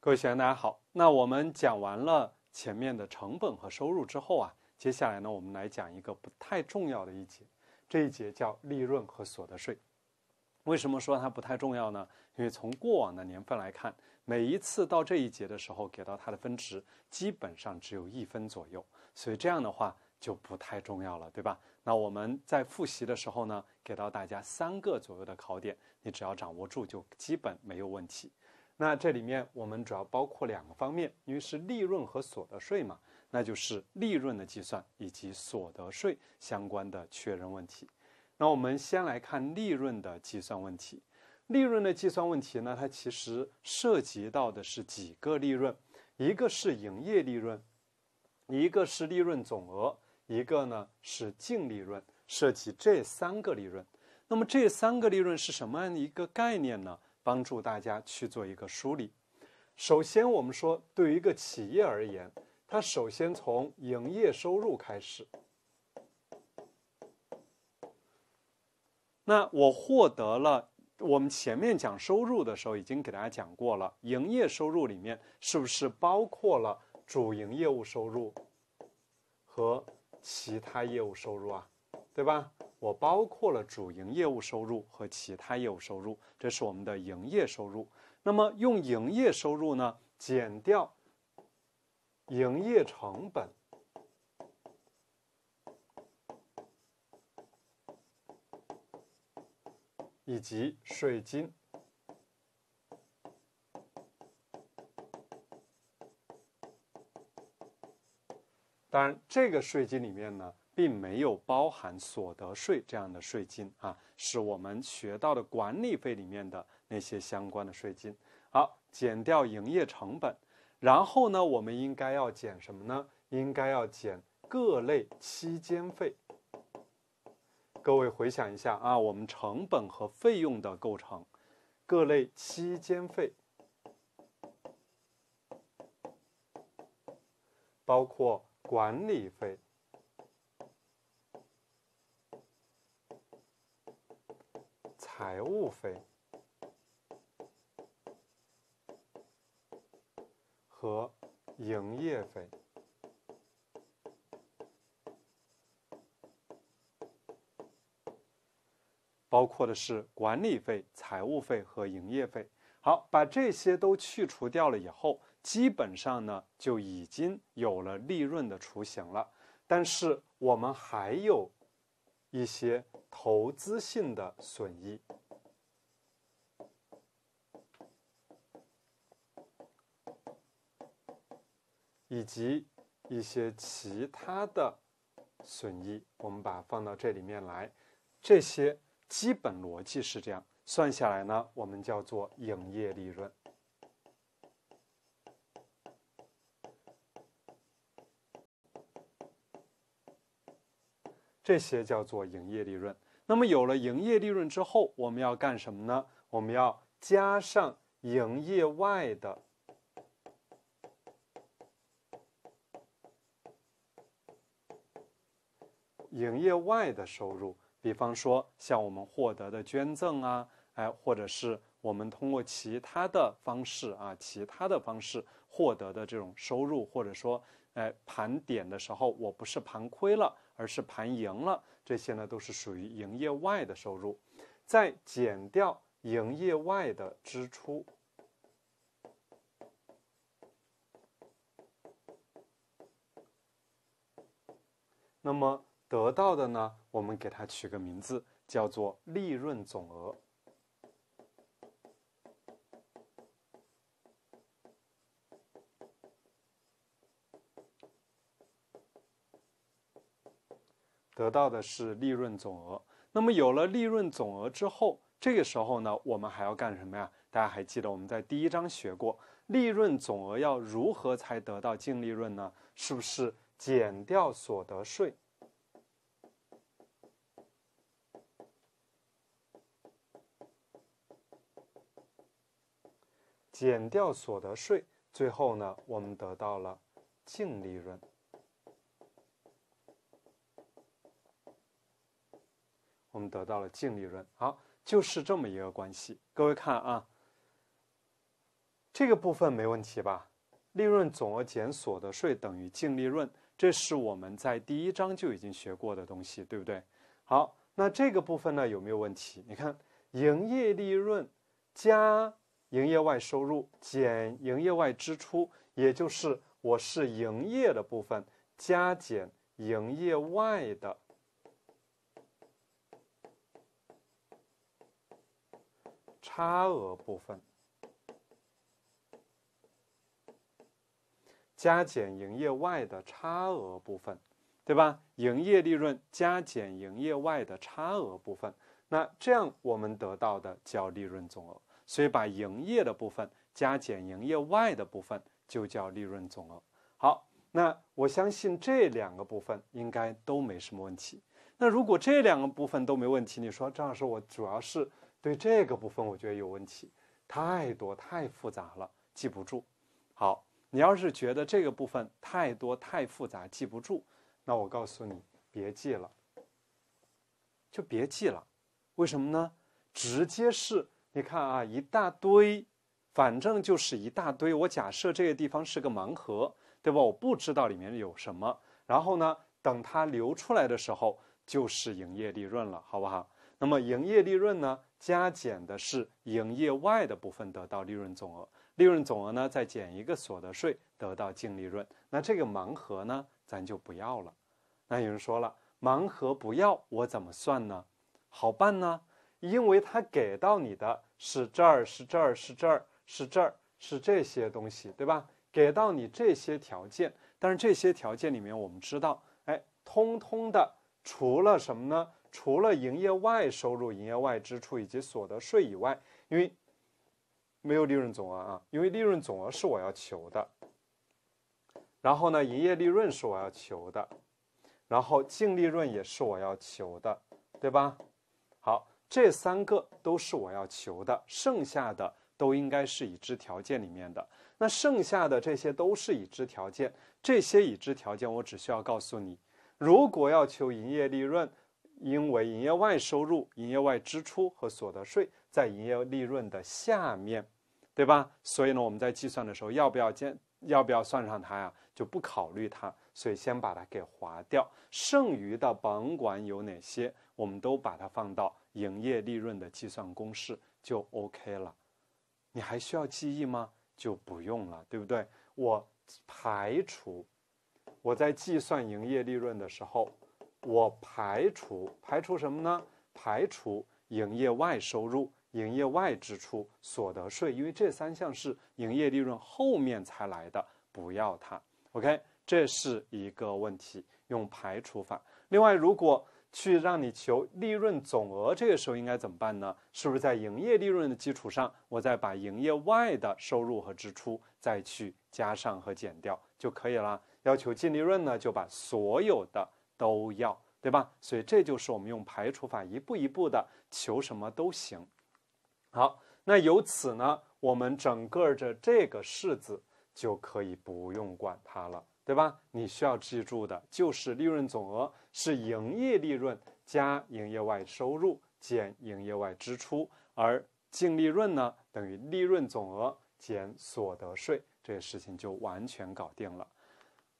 各位学员，大家好。那我们讲完了前面的成本和收入之后啊，接下来呢，我们来讲一个不太重要的一节，这一节叫利润和所得税。为什么说它不太重要呢？因为从过往的年份来看，每一次到这一节的时候，给到它的分值基本上只有一分左右，所以这样的话就不太重要了，对吧？那我们在复习的时候呢，给到大家三个左右的考点，你只要掌握住，就基本没有问题。那这里面我们主要包括两个方面，因为是利润和所得税嘛，那就是利润的计算以及所得税相关的确认问题。那我们先来看利润的计算问题。利润的计算问题呢，它其实涉及到的是几个利润，一个是营业利润，一个是利润总额，一个呢是净利润，涉及这三个利润。那么这三个利润是什么样的一个概念呢？帮助大家去做一个梳理。首先，我们说，对于一个企业而言，它首先从营业收入开始。那我获得了，我们前面讲收入的时候已经给大家讲过了，营业收入里面是不是包括了主营业务收入和其他业务收入啊？对吧？我包括了主营业务收入和其他业务收入，这是我们的营业收入。那么用营业收入呢，减掉营业成本以及税金。当然，这个税金里面呢。并没有包含所得税这样的税金啊，是我们学到的管理费里面的那些相关的税金。好，减掉营业成本，然后呢，我们应该要减什么呢？应该要减各类期间费。各位回想一下啊，我们成本和费用的构成，各类期间费包括管理费。财务费和营业费，包括的是管理费、财务费和营业费。好，把这些都去除掉了以后，基本上呢就已经有了利润的雏形了。但是我们还有一些。投资性的损益，以及一些其他的损益，我们把它放到这里面来。这些基本逻辑是这样，算下来呢，我们叫做营业利润。这些叫做营业利润。那么有了营业利润之后，我们要干什么呢？我们要加上营业外的营业外的收入，比方说像我们获得的捐赠啊，哎，或者是我们通过其他的方式啊，其他的方式获得的这种收入，或者说。哎，盘点的时候我不是盘亏了，而是盘赢了，这些呢都是属于营业外的收入，在减掉营业外的支出，那么得到的呢，我们给它取个名字，叫做利润总额。得到的是利润总额。那么有了利润总额之后，这个时候呢，我们还要干什么呀？大家还记得我们在第一章学过，利润总额要如何才得到净利润呢？是不是减掉所得税？减掉所得税，最后呢，我们得到了净利润。我们得到了净利润，好，就是这么一个关系。各位看啊，这个部分没问题吧？利润总额减所得税等于净利润，这是我们在第一章就已经学过的东西，对不对？好，那这个部分呢有没有问题？你看，营业利润加营业外收入减营业外支出，也就是我是营业的部分加减营业外的。差额部分，加减营业外的差额部分，对吧？营业利润加减营业外的差额部分，那这样我们得到的叫利润总额。所以把营业的部分加减营业外的部分就叫利润总额。好，那我相信这两个部分应该都没什么问题。那如果这两个部分都没问题，你说张老师，我主要是。对这个部分，我觉得有问题，太多太复杂了，记不住。好，你要是觉得这个部分太多太复杂，记不住，那我告诉你，别记了，就别记了。为什么呢？直接是，你看啊，一大堆，反正就是一大堆。我假设这个地方是个盲盒，对吧？我不知道里面有什么。然后呢，等它流出来的时候，就是营业利润了，好不好？那么营业利润呢？加减的是营业外的部分，得到利润总额。利润总额呢，再减一个所得税，得到净利润。那这个盲盒呢，咱就不要了。那有人说了，盲盒不要，我怎么算呢？好办呢，因为它给到你的是这儿是这儿是这儿是这儿是这些东西，对吧？给到你这些条件，但是这些条件里面，我们知道，哎，通通的除了什么呢？除了营业外收入、营业外支出以及所得税以外，因为没有利润总额啊，因为利润总额是我要求的。然后呢，营业利润是我要求的，然后净利润也是我要求的，对吧？好，这三个都是我要求的，剩下的都应该是已知条件里面的。那剩下的这些都是已知条件，这些已知条件我只需要告诉你，如果要求营业利润。因为营业外收入、营业外支出和所得税在营业利润的下面，对吧？所以呢，我们在计算的时候要不要兼要不要算上它呀？就不考虑它，所以先把它给划掉。剩余的甭管有哪些，我们都把它放到营业利润的计算公式就 OK 了。你还需要记忆吗？就不用了，对不对？我排除，我在计算营业利润的时候。我排除排除什么呢？排除营业外收入、营业外支出、所得税，因为这三项是营业利润后面才来的，不要它。OK，这是一个问题，用排除法。另外，如果去让你求利润总额，这个时候应该怎么办呢？是不是在营业利润的基础上，我再把营业外的收入和支出再去加上和减掉就可以了？要求净利润呢，就把所有的。都要对吧？所以这就是我们用排除法一步一步的求什么都行。好，那由此呢，我们整个的这个式子就可以不用管它了，对吧？你需要记住的就是利润总额是营业利润加营业外收入减营业外支出，而净利润呢等于利润总额减所得税，这些事情就完全搞定了。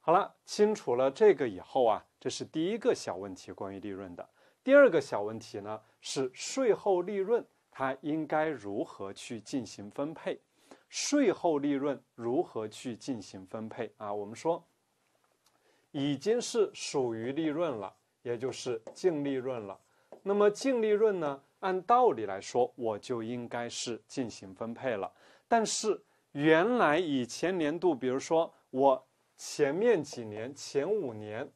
好了，清楚了这个以后啊，这是第一个小问题，关于利润的。第二个小问题呢，是税后利润它应该如何去进行分配？税后利润如何去进行分配？啊，我们说已经是属于利润了，也就是净利润了。那么净利润呢，按道理来说，我就应该是进行分配了。但是原来以前年度，比如说我。前面几年，前五年，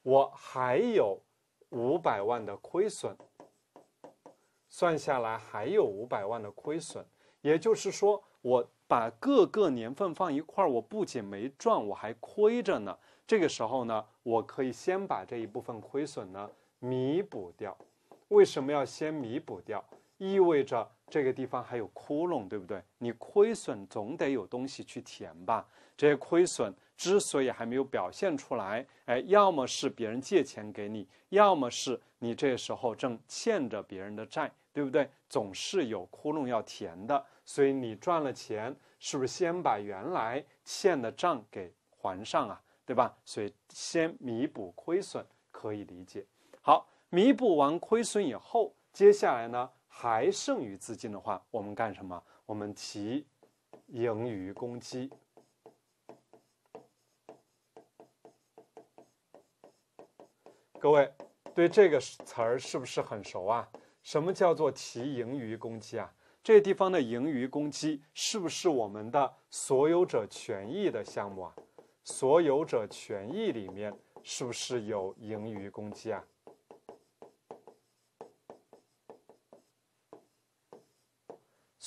我还有五百万的亏损，算下来还有五百万的亏损。也就是说，我把各个年份放一块儿，我不仅没赚，我还亏着呢。这个时候呢，我可以先把这一部分亏损呢弥补掉。为什么要先弥补掉？意味着。这个地方还有窟窿，对不对？你亏损总得有东西去填吧。这些亏损之所以还没有表现出来，哎，要么是别人借钱给你，要么是你这时候正欠着别人的债，对不对？总是有窟窿要填的。所以你赚了钱，是不是先把原来欠的账给还上啊？对吧？所以先弥补亏损可以理解。好，弥补完亏损以后，接下来呢？还剩余资金的话，我们干什么？我们提盈余公积。各位对这个词儿是不是很熟啊？什么叫做提盈余公积啊？这地方的盈余公积是不是我们的所有者权益的项目啊？所有者权益里面是不是有盈余公积啊？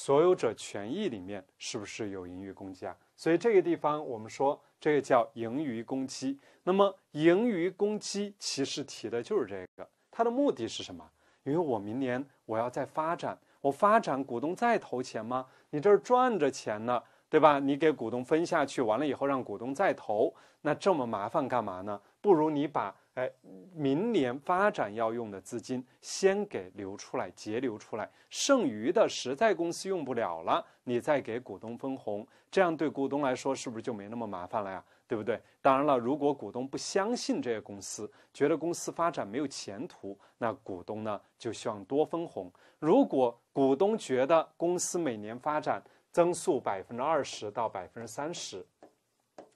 所有者权益里面是不是有盈余公积啊？所以这个地方我们说这个叫盈余公积。那么盈余公积其实提的就是这个，它的目的是什么？因为我明年我要再发展，我发展股东再投钱吗？你这儿赚着钱呢，对吧？你给股东分下去，完了以后让股东再投，那这么麻烦干嘛呢？不如你把。哎，明年发展要用的资金，先给留出来，截留出来，剩余的实在公司用不了了，你再给股东分红，这样对股东来说是不是就没那么麻烦了呀？对不对？当然了，如果股东不相信这些公司，觉得公司发展没有前途，那股东呢就希望多分红。如果股东觉得公司每年发展增速百分之二十到百分之三十，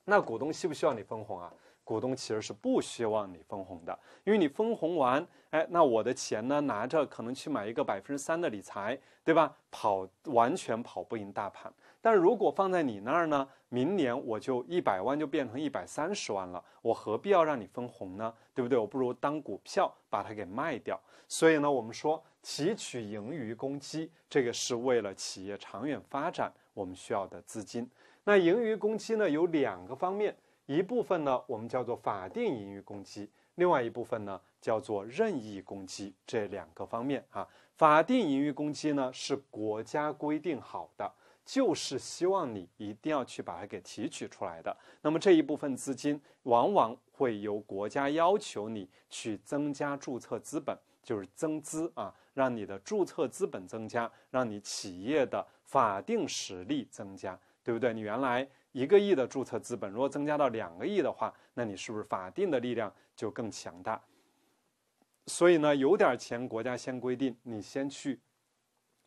那股东需不需要你分红啊？股东其实是不希望你分红的，因为你分红完，哎，那我的钱呢拿着可能去买一个百分之三的理财，对吧？跑完全跑不赢大盘。但如果放在你那儿呢，明年我就一百万就变成一百三十万了，我何必要让你分红呢？对不对？我不如当股票把它给卖掉。所以呢，我们说提取盈余公积，这个是为了企业长远发展我们需要的资金。那盈余公积呢，有两个方面。一部分呢，我们叫做法定盈余公积；另外一部分呢，叫做任意公积。这两个方面啊，法定盈余公积呢是国家规定好的，就是希望你一定要去把它给提取出来的。那么这一部分资金，往往会由国家要求你去增加注册资本，就是增资啊，让你的注册资本增加，让你企业的法定实力增加，对不对？你原来。一个亿的注册资本，如果增加到两个亿的话，那你是不是法定的力量就更强大？所以呢，有点钱，国家先规定你先去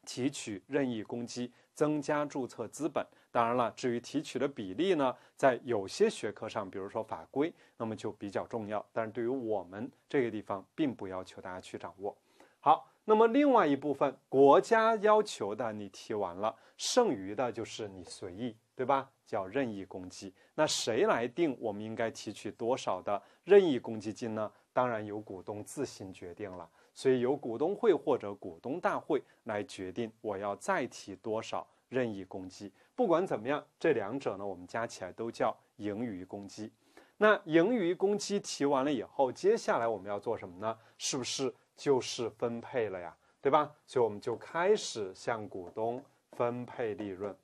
提取任意公积，增加注册资本。当然了，至于提取的比例呢，在有些学科上，比如说法规，那么就比较重要。但是对于我们这个地方，并不要求大家去掌握。好，那么另外一部分国家要求的，你提完了，剩余的就是你随意。对吧？叫任意公积那谁来定？我们应该提取多少的任意公积金呢？当然由股东自行决定了，所以由股东会或者股东大会来决定我要再提多少任意公积。不管怎么样，这两者呢，我们加起来都叫盈余公积。那盈余公积提完了以后，接下来我们要做什么呢？是不是就是分配了呀？对吧？所以我们就开始向股东分配利润。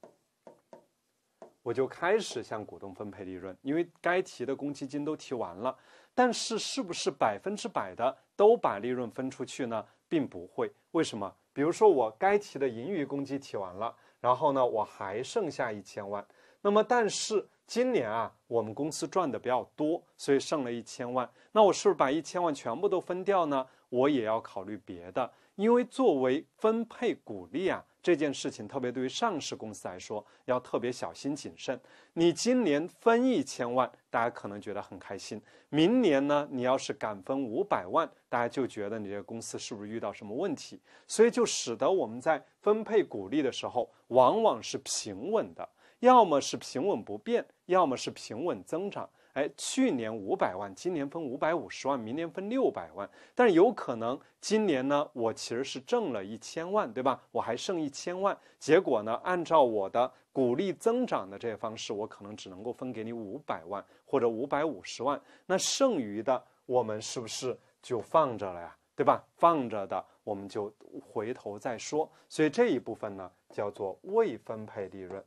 我就开始向股东分配利润，因为该提的公积金都提完了。但是，是不是百分之百的都把利润分出去呢？并不会。为什么？比如说，我该提的盈余公积提完了，然后呢，我还剩下一千万。那么，但是今年啊，我们公司赚的比较多，所以剩了一千万。那我是不是把一千万全部都分掉呢？我也要考虑别的，因为作为分配股利啊。这件事情特别对于上市公司来说，要特别小心谨慎。你今年分一千万，大家可能觉得很开心；明年呢，你要是敢分五百万，大家就觉得你这个公司是不是遇到什么问题？所以就使得我们在分配股利的时候，往往是平稳的，要么是平稳不变，要么是平稳增长。哎，去年五百万，今年分五百五十万，明年分六百万。但是有可能今年呢，我其实是挣了一千万，对吧？我还剩一千万。结果呢，按照我的股利增长的这些方式，我可能只能够分给你五百万或者五百五十万。那剩余的，我们是不是就放着了呀？对吧？放着的，我们就回头再说。所以这一部分呢，叫做未分配利润。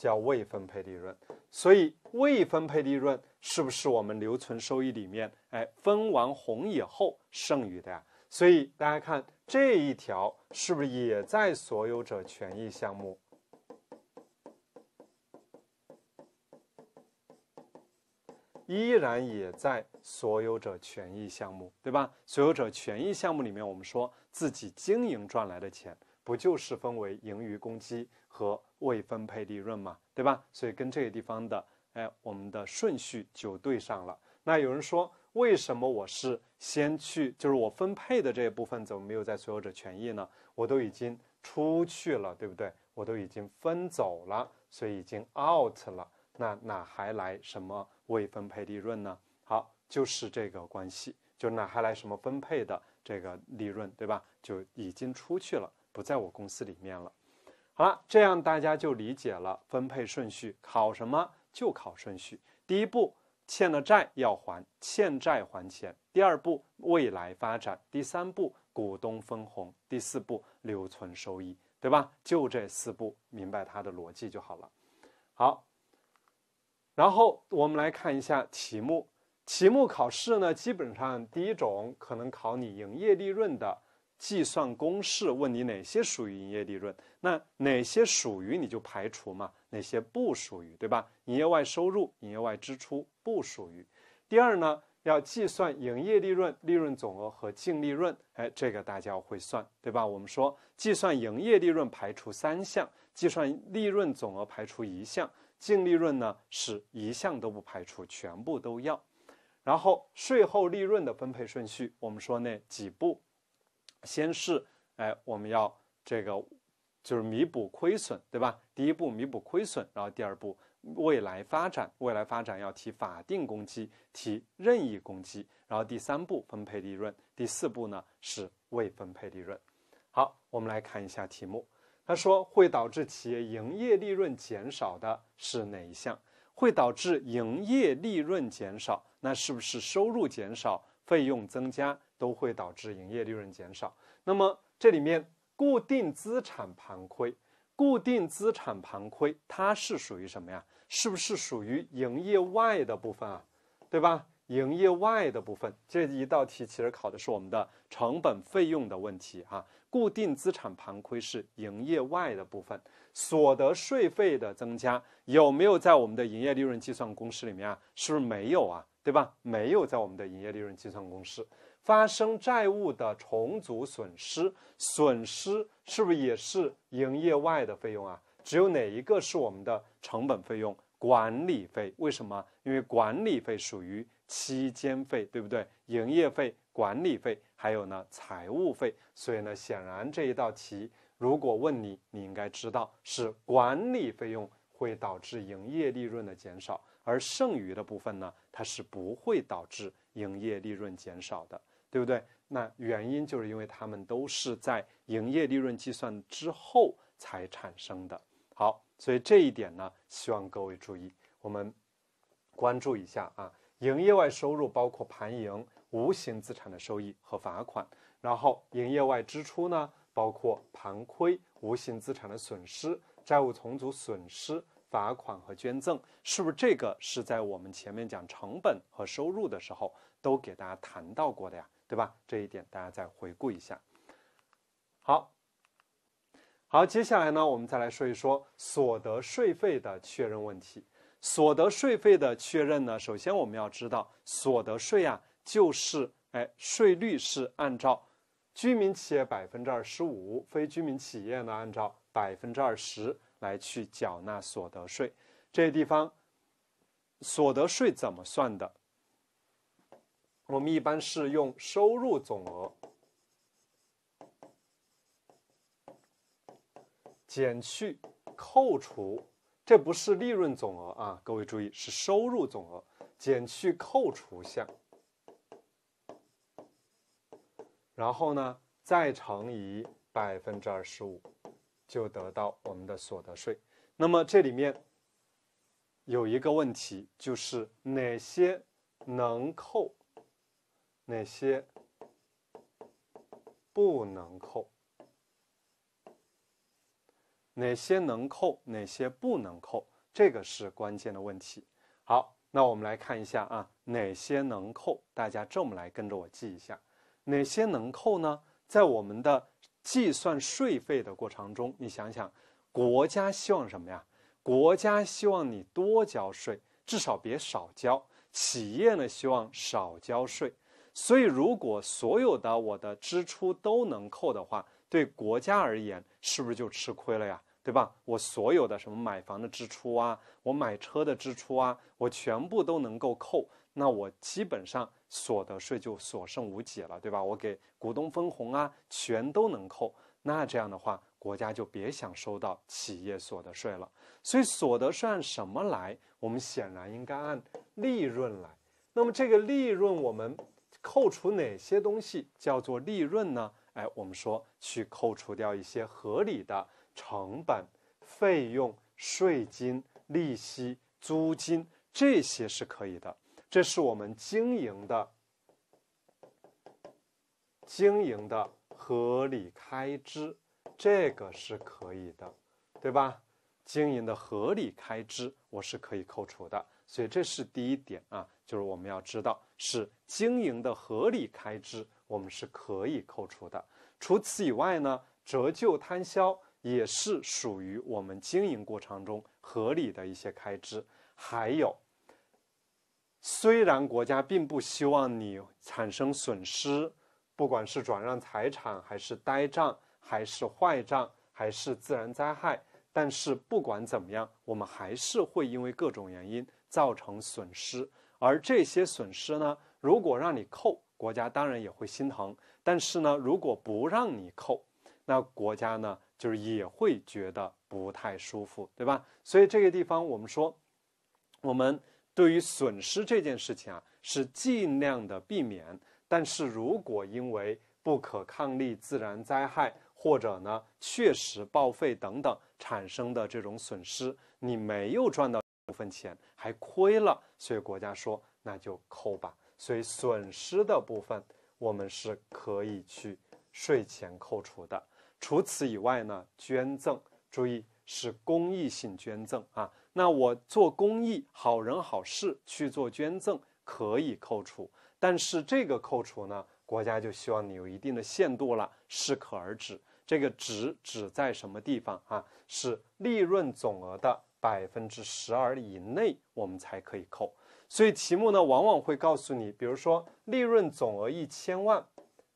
叫未分配利润，所以未分配利润是不是我们留存收益里面？哎，分完红以后剩余的呀。所以大家看这一条是不是也在所有者权益项目？依然也在所有者权益项目，对吧？所有者权益项目里面，我们说自己经营赚来的钱，不就是分为盈余公积？和未分配利润嘛，对吧？所以跟这个地方的，哎，我们的顺序就对上了。那有人说，为什么我是先去，就是我分配的这一部分怎么没有在所有者权益呢？我都已经出去了，对不对？我都已经分走了，所以已经 out 了，那哪还来什么未分配利润呢？好，就是这个关系，就哪还来什么分配的这个利润，对吧？就已经出去了，不在我公司里面了。好了，这样大家就理解了分配顺序，考什么就考顺序。第一步，欠了债要还，欠债还钱；第二步，未来发展；第三步，股东分红；第四步，留存收益，对吧？就这四步，明白它的逻辑就好了。好，然后我们来看一下题目。题目考试呢，基本上第一种可能考你营业利润的。计算公式问你哪些属于营业利润，那哪些属于你就排除嘛，哪些不属于，对吧？营业外收入、营业外支出不属于。第二呢，要计算营业利润、利润总额和净利润。哎，这个大家会算，对吧？我们说计算营业利润，排除三项；计算利润总额，排除一项；净利润呢，是一项都不排除，全部都要。然后税后利润的分配顺序，我们说那几步。先是，哎，我们要这个，就是弥补亏损，对吧？第一步弥补亏损，然后第二步未来发展，未来发展要提法定公积，提任意公积，然后第三步分配利润，第四步呢是未分配利润。好，我们来看一下题目，它说会导致企业营业利润减少的是哪一项？会导致营业利润减少，那是不是收入减少，费用增加？都会导致营业利润减少。那么这里面固定资产盘亏，固定资产盘亏它是属于什么呀？是不是属于营业外的部分啊？对吧？营业外的部分这一道题其实考的是我们的成本费用的问题啊。固定资产盘亏是营业外的部分，所得税费的增加有没有在我们的营业利润计算公式里面啊？是不是没有啊？对吧？没有在我们的营业利润计算公式。发生债务的重组损失，损失是不是也是营业外的费用啊？只有哪一个是我们的成本费用？管理费为什么？因为管理费属于期间费，对不对？营业费、管理费还有呢财务费。所以呢，显然这一道题如果问你，你应该知道是管理费用会导致营业利润的减少，而剩余的部分呢，它是不会导致营业利润减少的。对不对？那原因就是因为他们都是在营业利润计算之后才产生的。好，所以这一点呢，希望各位注意，我们关注一下啊。营业外收入包括盘盈、无形资产的收益和罚款，然后营业外支出呢，包括盘亏、无形资产的损失、债务重组损失、罚款和捐赠，是不是这个是在我们前面讲成本和收入的时候都给大家谈到过的呀？对吧？这一点大家再回顾一下。好，好，接下来呢，我们再来说一说所得税费的确认问题。所得税费的确认呢，首先我们要知道，所得税啊，就是哎，税率是按照居民企业百分之二十五，非居民企业呢按照百分之二十来去缴纳所得税。这个地方所得税怎么算的？我们一般是用收入总额减去扣除，这不是利润总额啊，各位注意是收入总额减去扣除项，然后呢再乘以百分之二十五，就得到我们的所得税。那么这里面有一个问题，就是哪些能扣？哪些不能扣？哪些能扣？哪些不能扣？这个是关键的问题。好，那我们来看一下啊，哪些能扣？大家这么来跟着我记一下：哪些能扣呢？在我们的计算税费的过程中，你想想，国家希望什么呀？国家希望你多交税，至少别少交。企业呢，希望少交税。所以，如果所有的我的支出都能扣的话，对国家而言是不是就吃亏了呀？对吧？我所有的什么买房的支出啊，我买车的支出啊，我全部都能够扣，那我基本上所得税就所剩无几了，对吧？我给股东分红啊，全都能扣，那这样的话，国家就别想收到企业所得税了。所以，所得税按什么来？我们显然应该按利润来。那么，这个利润我们。扣除哪些东西叫做利润呢？哎，我们说去扣除掉一些合理的成本、费用、税金、利息、租金，这些是可以的。这是我们经营的经营的合理开支，这个是可以的，对吧？经营的合理开支，我是可以扣除的。所以这是第一点啊，就是我们要知道是经营的合理开支，我们是可以扣除的。除此以外呢，折旧摊销也是属于我们经营过程中合理的一些开支。还有，虽然国家并不希望你产生损失，不管是转让财产还是呆账、还是坏账、还是自然灾害，但是不管怎么样，我们还是会因为各种原因。造成损失，而这些损失呢，如果让你扣，国家当然也会心疼。但是呢，如果不让你扣，那国家呢，就是也会觉得不太舒服，对吧？所以这个地方，我们说，我们对于损失这件事情啊，是尽量的避免。但是如果因为不可抗力、自然灾害，或者呢确实报废等等产生的这种损失，你没有赚到。部分钱还亏了，所以国家说那就扣吧。所以损失的部分我们是可以去税前扣除的。除此以外呢，捐赠，注意是公益性捐赠啊。那我做公益、好人好事去做捐赠可以扣除，但是这个扣除呢，国家就希望你有一定的限度了，适可而止。这个值只在什么地方啊？是利润总额的。百分之十二以内，我们才可以扣。所以题目呢，往往会告诉你，比如说利润总额一千万，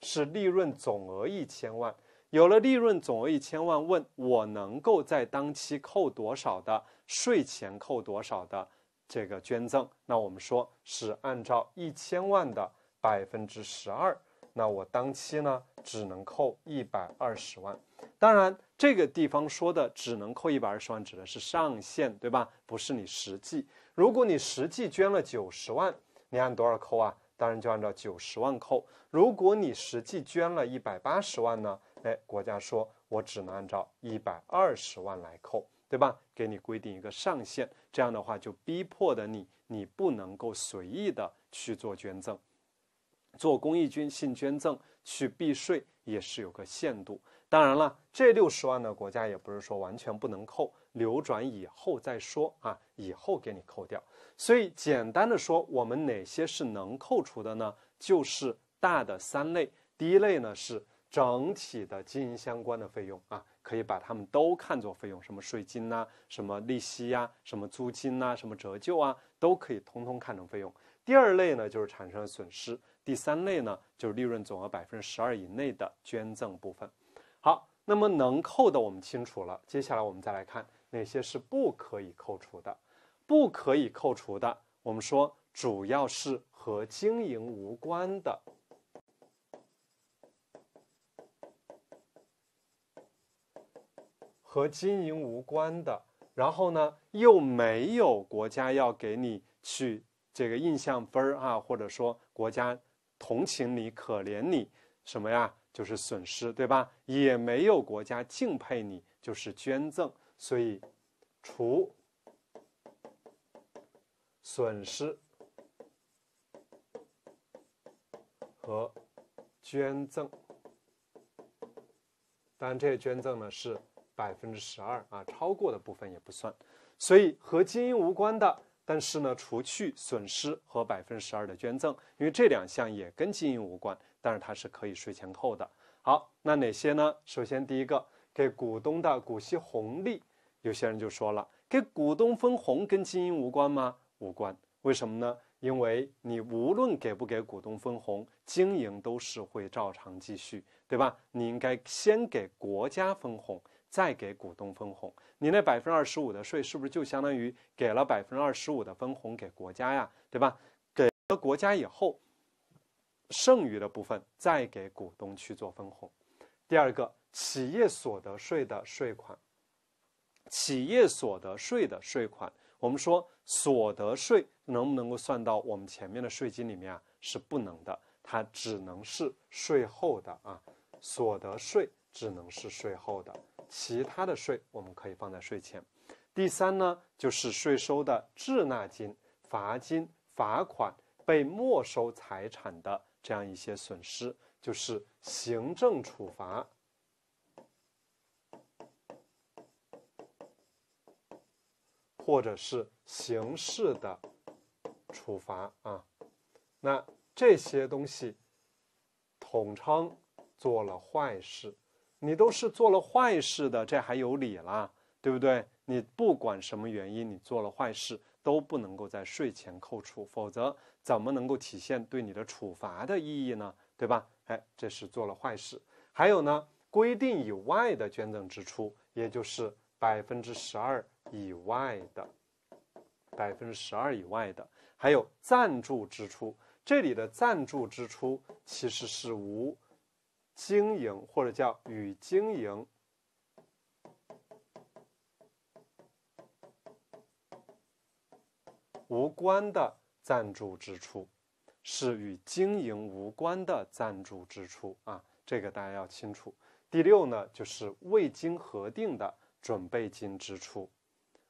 是利润总额一千万。有了利润总额一千万，问我能够在当期扣多少的税前扣多少的这个捐赠，那我们说是按照一千万的百分之十二。那我当期呢，只能扣一百二十万。当然，这个地方说的只能扣一百二十万，指的是上限，对吧？不是你实际。如果你实际捐了九十万，你按多少扣啊？当然就按照九十万扣。如果你实际捐了一百八十万呢？哎，国家说我只能按照一百二十万来扣，对吧？给你规定一个上限，这样的话就逼迫的你，你不能够随意的去做捐赠。做公益捐、信捐赠去避税也是有个限度。当然了，这六十万呢，国家也不是说完全不能扣，流转以后再说啊，以后给你扣掉。所以简单的说，我们哪些是能扣除的呢？就是大的三类。第一类呢是整体的经营相关的费用啊，可以把它们都看作费用，什么税金呐，什么利息呀，什么租金呐，什么折旧啊，都可以通通看成费用。第二类呢就是产生损失。第三类呢，就是利润总额百分之十二以内的捐赠部分。好，那么能扣的我们清楚了，接下来我们再来看哪些是不可以扣除的。不可以扣除的，我们说主要是和经营无关的，和经营无关的。然后呢，又没有国家要给你去这个印象分儿啊，或者说国家。同情你、可怜你，什么呀？就是损失，对吧？也没有国家敬佩你，就是捐赠。所以，除损失和捐赠，当然这些捐赠呢是百分之十二啊，超过的部分也不算。所以和基因无关的。但是呢，除去损失和百分之十二的捐赠，因为这两项也跟经营无关，但是它是可以税前扣的。好，那哪些呢？首先第一个，给股东的股息红利，有些人就说了，给股东分红跟经营无关吗？无关。为什么呢？因为你无论给不给股东分红，经营都是会照常继续，对吧？你应该先给国家分红。再给股东分红，你那百分之二十五的税是不是就相当于给了百分之二十五的分红给国家呀？对吧？给了国家以后，剩余的部分再给股东去做分红。第二个，企业所得税的税款，企业所得税的税款，我们说所得税能不能够算到我们前面的税金里面啊？是不能的，它只能是税后的啊，所得税。只能是税后的，其他的税我们可以放在税前。第三呢，就是税收的滞纳金、罚金、罚款、被没收财产的这样一些损失，就是行政处罚，或者是刑事的处罚啊。那这些东西统称做了坏事。你都是做了坏事的，这还有理啦，对不对？你不管什么原因，你做了坏事都不能够在税前扣除，否则怎么能够体现对你的处罚的意义呢？对吧？哎，这是做了坏事。还有呢，规定以外的捐赠支出，也就是百分之十二以外的，百分之十二以外的，还有赞助支出。这里的赞助支出其实是无。经营或者叫与经营无关的赞助支出，是与经营无关的赞助支出啊，这个大家要清楚。第六呢，就是未经核定的准备金支出，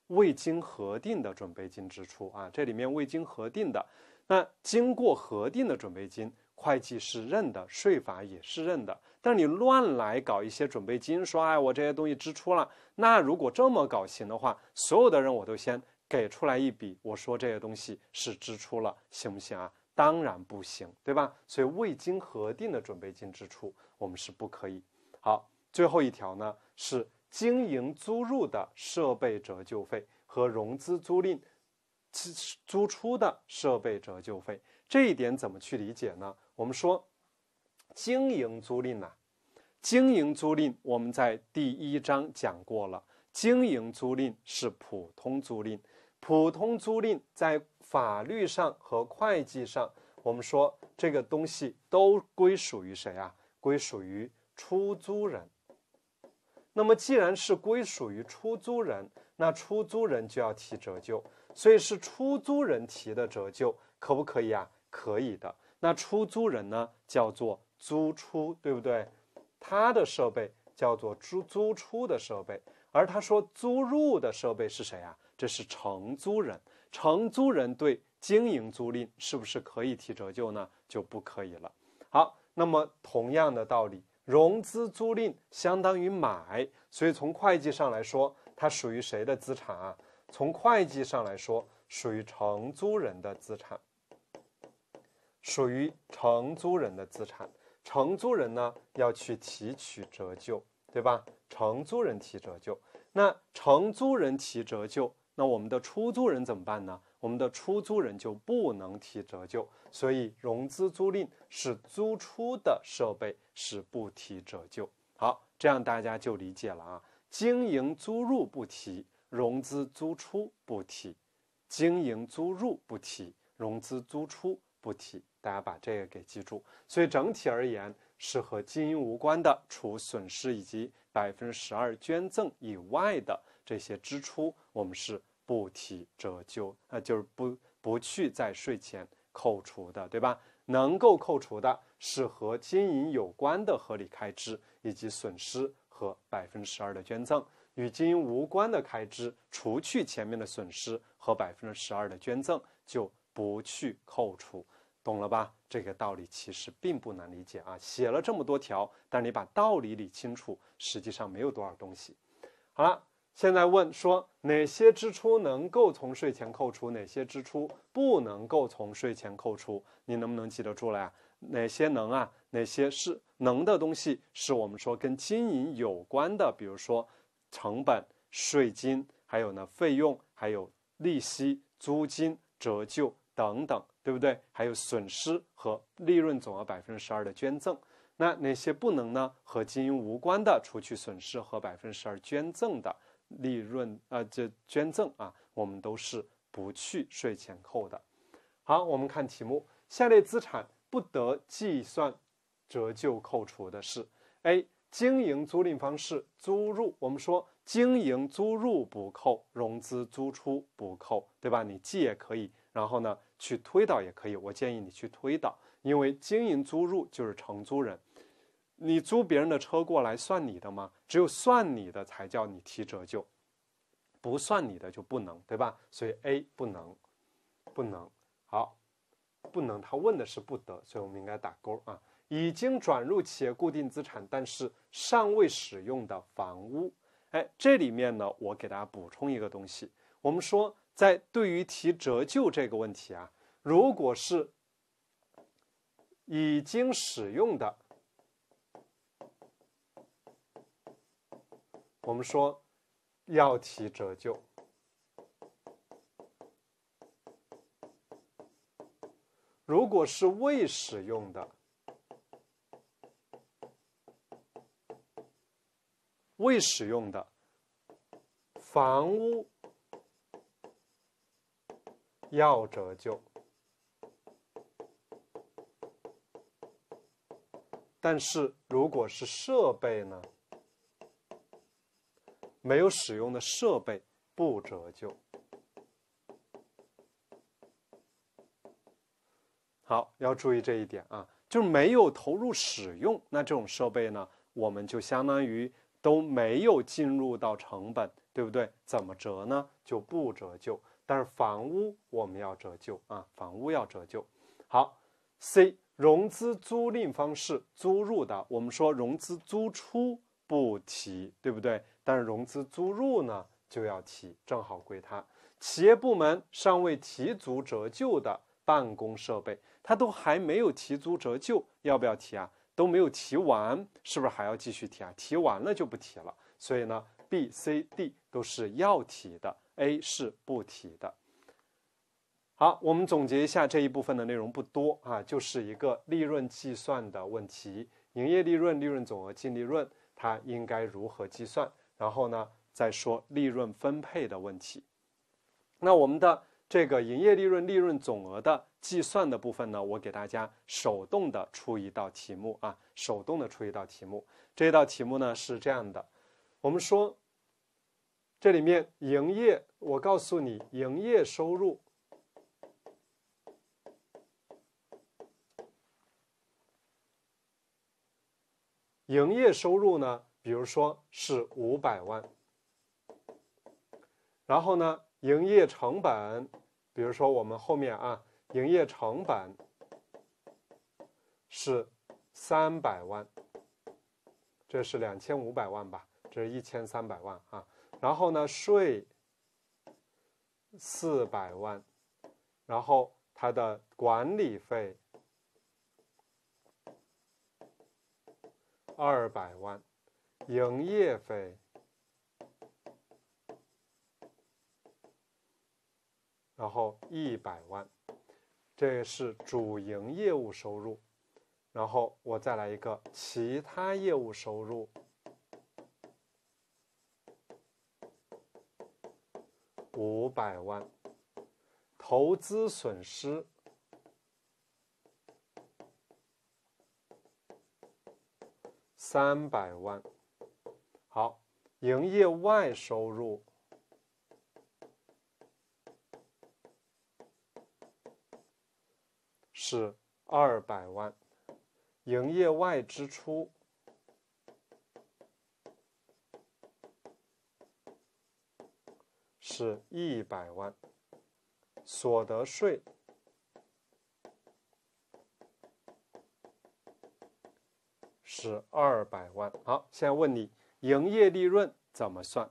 未经核定的准备金支出啊，这里面未经核定的，那经过核定的准备金。会计是认的，税法也是认的，但是你乱来搞一些准备金，说哎我这些东西支出了，那如果这么搞行的话，所有的人我都先给出来一笔，我说这些东西是支出了，行不行啊？当然不行，对吧？所以未经核定的准备金支出，我们是不可以。好，最后一条呢是经营租入的设备折旧费和融资租赁租出的设备折旧费，这一点怎么去理解呢？我们说，经营租赁呢？经营租赁我们在第一章讲过了。经营租赁是普通租赁，普通租赁在法律上和会计上，我们说这个东西都归属于谁呀？归属于出租人。那么，既然是归属于出租人，那出租人就要提折旧，所以是出租人提的折旧，可不可以啊？可以的。那出租人呢，叫做租出，对不对？他的设备叫做租租出的设备，而他说租入的设备是谁呀？这是承租人。承租人对经营租赁是不是可以提折旧呢？就不可以了。好，那么同样的道理，融资租赁相当于买，所以从会计上来说，它属于谁的资产啊？从会计上来说，属于承租人的资产。属于承租人的资产，承租人呢要去提取折旧，对吧？承租人提折旧，那承租人提折旧，那我们的出租人怎么办呢？我们的出租人就不能提折旧，所以融资租赁是租出的设备是不提折旧。好，这样大家就理解了啊。经营租入不提，融资租出不提，经营租入不提，融资租出。不提，大家把这个给记住。所以整体而言是和经营无关的，除损失以及百分之十二捐赠以外的这些支出，我们是不提折旧，那就是不不去在税前扣除的，对吧？能够扣除的是和经营有关的合理开支以及损失和百分之十二的捐赠。与经营无关的开支，除去前面的损失和百分之十二的捐赠，就不去扣除。懂了吧？这个道理其实并不难理解啊。写了这么多条，但你把道理理清楚，实际上没有多少东西。好了，现在问说哪些支出能够从税前扣除，哪些支出不能够从税前扣除，你能不能记得住了呀？哪些能啊？哪些是能的东西？是我们说跟经营有关的，比如说成本、税金，还有呢费用，还有利息、租金、折旧等等。对不对？还有损失和利润总额百分之十二的捐赠，那哪些不能呢？和经营无关的，除去损失和百分之十二捐赠的利润，呃，这捐赠啊，我们都是不去税前扣的。好，我们看题目，下列资产不得计算折旧扣除的是：A. 经营租赁方式租入，我们说经营租入不扣，融资租出不扣，对吧？你记也可以。然后呢？去推导也可以，我建议你去推导，因为经营租入就是承租人，你租别人的车过来算你的吗？只有算你的才叫你提折旧，不算你的就不能，对吧？所以 A 不能，不能好，不能。他问的是不得，所以我们应该打勾啊。已经转入企业固定资产，但是尚未使用的房屋，哎，这里面呢，我给大家补充一个东西，我们说。在对于提折旧这个问题啊，如果是已经使用的，我们说要提折旧；如果是未使用的，未使用的房屋。要折旧，但是如果是设备呢？没有使用的设备不折旧。好，要注意这一点啊，就是没有投入使用，那这种设备呢，我们就相当于都没有进入到成本，对不对？怎么折呢？就不折旧。但是房屋我们要折旧啊，房屋要折旧。好，C 融资租赁方式租入的，我们说融资租赁不提，对不对？但是融资租赁入呢就要提，正好归它。企业部门尚未提足折旧的办公设备，它都还没有提足折旧，要不要提啊？都没有提完，是不是还要继续提啊？提完了就不提了。所以呢，B、C、D 都是要提的。A 是不提的。好，我们总结一下这一部分的内容不多啊，就是一个利润计算的问题，营业利润、利润总额、净利润，它应该如何计算？然后呢，再说利润分配的问题。那我们的这个营业利润、利润总额的计算的部分呢，我给大家手动的出一道题目啊，手动的出一道题目。这一道题目呢是这样的，我们说。这里面营业，我告诉你，营业收入，营业收入呢，比如说是五百万，然后呢，营业成本，比如说我们后面啊，营业成本是三百万，这是两千五百万吧，这是一千三百万啊。然后呢，税四百万，然后它的管理费二百万，营业费，然后一百万，这是主营业务收入。然后我再来一个其他业务收入。五百万，投资损失三百万，好，营业外收入是二百万，营业外支出。是一百万，所得税是二百万。好，现在问你，营业利润怎么算？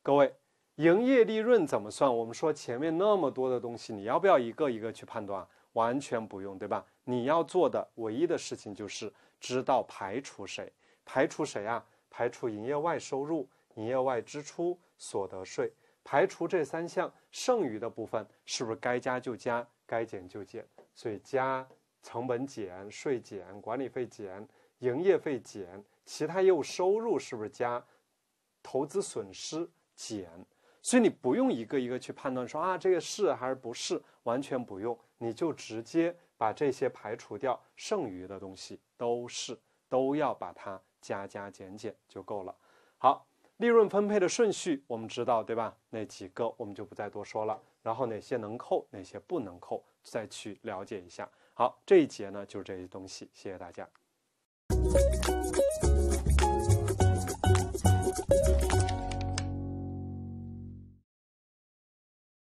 各位，营业利润怎么算？我们说前面那么多的东西，你要不要一个一个去判断？完全不用，对吧？你要做的唯一的事情就是知道排除谁，排除谁啊？排除营业外收入、营业外支出、所得税。排除这三项，剩余的部分是不是该加就加，该减就减？所以加成本、减税、减管理费、减营业费、减其他业务收入，是不是加投资损失减？所以你不用一个一个去判断说啊这个是还是不是，完全不用，你就直接把这些排除掉，剩余的东西都是都要把它加加减减就够了。好。利润分配的顺序，我们知道，对吧？那几个我们就不再多说了。然后哪些能扣，哪些不能扣，再去了解一下。好，这一节呢就是这些东西，谢谢大家。